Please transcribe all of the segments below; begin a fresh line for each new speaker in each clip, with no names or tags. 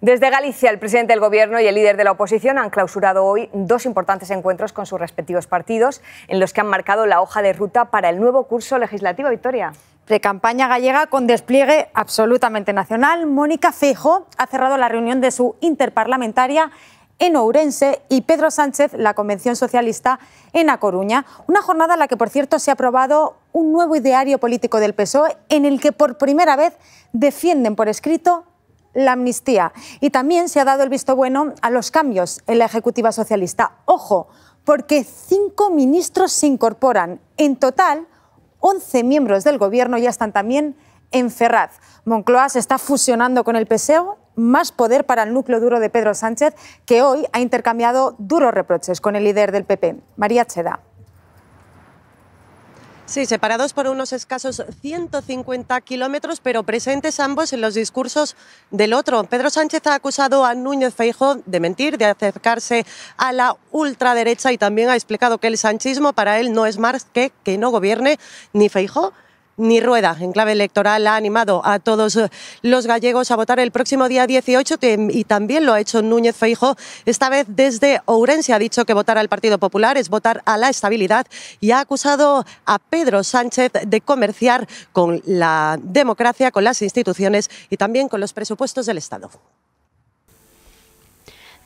Desde Galicia, el presidente del Gobierno y el líder de la oposición han clausurado hoy dos importantes encuentros con sus respectivos partidos, en los que han marcado la hoja de ruta para el nuevo curso legislativo. Victoria. Pre-campaña gallega con despliegue absolutamente nacional. Mónica Fejo ha cerrado la reunión de su interparlamentaria en Ourense y Pedro Sánchez la Convención Socialista en A Coruña. Una jornada en la que, por cierto, se ha aprobado un nuevo ideario político del PSOE en el que por primera vez defienden por escrito la amnistía. Y también se ha dado el visto bueno a los cambios en la Ejecutiva Socialista. Ojo, porque cinco ministros se incorporan. En total, 11 miembros del Gobierno ya están también en Ferraz. Moncloa se está fusionando con el PSOE, más poder para el núcleo duro de Pedro Sánchez, que hoy ha intercambiado duros reproches con el líder del PP,
María Cheda. Sí, separados por unos escasos 150 kilómetros, pero presentes ambos en los discursos del otro. Pedro Sánchez ha acusado a Núñez Feijóo de mentir, de acercarse a la ultraderecha y también ha explicado que el sanchismo para él no es más que que no gobierne ni Feijóo ni rueda. En clave electoral ha animado a todos los gallegos a votar el próximo día 18 y también lo ha hecho Núñez Feijo, esta vez desde Ourense. Ha dicho que votar al Partido Popular es votar a la estabilidad y ha acusado a Pedro Sánchez de comerciar con la democracia, con las instituciones y también con los presupuestos del Estado.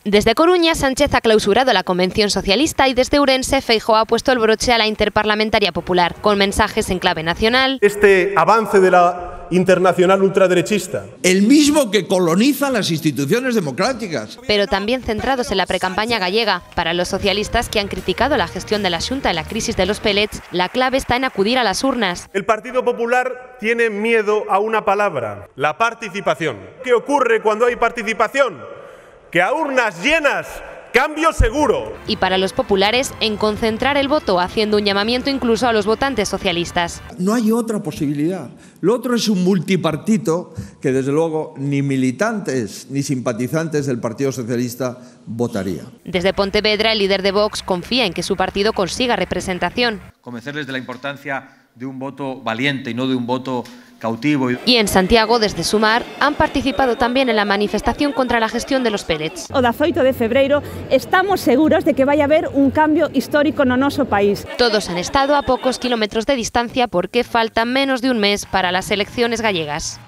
Desde Coruña, Sánchez ha clausurado la convención socialista y desde Urense, Feijó ha puesto el broche a la interparlamentaria popular, con mensajes en clave nacional. Este
avance de la internacional ultraderechista. El mismo que coloniza las
instituciones democráticas. Pero también centrados en la precampaña gallega. Para los socialistas que han criticado la gestión de la Junta en la crisis de los pellets, la clave está en acudir a las urnas.
El Partido Popular tiene miedo a una palabra, la participación. ¿Qué ocurre cuando hay participación? que a urnas llenas cambio seguro.
Y para los populares, en concentrar el voto, haciendo un llamamiento incluso a los votantes socialistas. No hay otra
posibilidad. Lo otro es un multipartito que, desde luego, ni militantes ni simpatizantes del Partido Socialista votaría.
Desde Pontevedra, el líder de Vox confía en que su partido consiga representación.
Convencerles de la importancia de un voto valiente y no de un voto cautivo.
Y en Santiago, desde Sumar, han participado también en la manifestación contra la gestión de los pellets. O de febrero, estamos seguros de que vaya a haber un cambio histórico en nuestro país. Todos han estado a pocos kilómetros de distancia porque faltan menos de un mes para las elecciones gallegas.